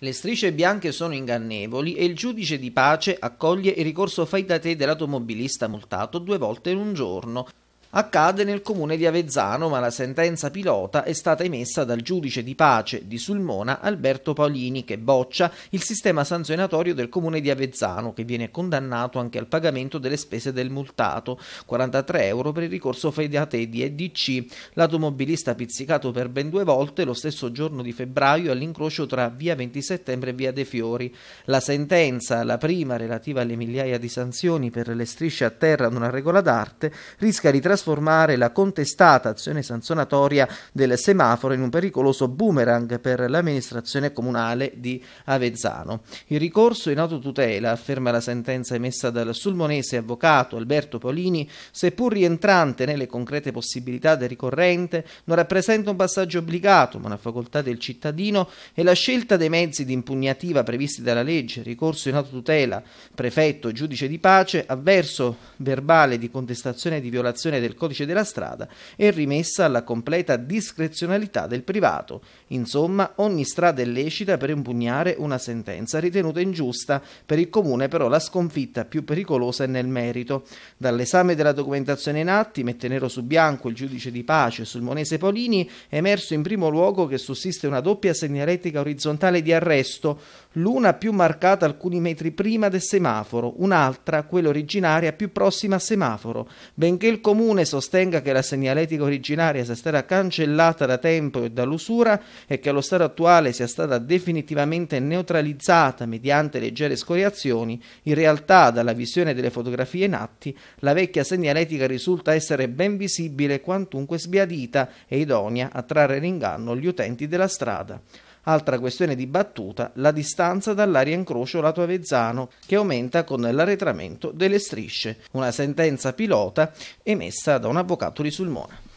Le strisce bianche sono ingannevoli e il giudice di pace accoglie il ricorso fai da te dell'automobilista multato due volte in un giorno accade nel comune di Avezzano, ma la sentenza pilota è stata emessa dal giudice di pace di Sulmona Alberto Paolini che boccia il sistema sanzionatorio del comune di Avezzano che viene condannato anche al pagamento delle spese del multato, 43 euro per il ricorso fedate di EDC, l'automobilista pizzicato per ben due volte lo stesso giorno di febbraio all'incrocio tra via 20 settembre e via De Fiori. La sentenza, la prima relativa alle migliaia di sanzioni per le strisce a terra ad una regola d'arte, rischia di trasformare trasformare la contestata azione sanzionatoria del semaforo in un pericoloso boomerang per l'amministrazione comunale di Avezzano. Il ricorso in autotutela, afferma la sentenza emessa dal sulmonese avvocato Alberto Paolini, seppur rientrante nelle concrete possibilità del ricorrente, non rappresenta un passaggio obbligato, ma una facoltà del cittadino e la scelta dei mezzi di impugnativa previsti dalla legge, ricorso in autotutela, prefetto, giudice di pace, avverso verbale di contestazione di violazione del del codice della strada è rimessa alla completa discrezionalità del privato. Insomma, ogni strada è lecita per impugnare una sentenza ritenuta ingiusta, per il comune però la sconfitta più pericolosa è nel merito. Dall'esame della documentazione in atti, mette nero su bianco il giudice di pace sul Monese Polini, è emerso in primo luogo che sussiste una doppia segnaletica orizzontale di arresto, l'una più marcata alcuni metri prima del semaforo, un'altra, quella originaria, più prossima al semaforo, benché il comune comune sostenga che la segnaletica originaria sia stata cancellata da tempo e dall'usura e che allo stato attuale sia stata definitivamente neutralizzata mediante leggere scoriazioni, in realtà dalla visione delle fotografie in atti la vecchia segnaletica risulta essere ben visibile quantunque sbiadita e idonea a trarre in inganno gli utenti della strada. Altra questione dibattuta, la distanza dall'area incrocio lato Avezzano, che aumenta con l'arretramento delle strisce. Una sentenza pilota emessa da un avvocato di Sulmona.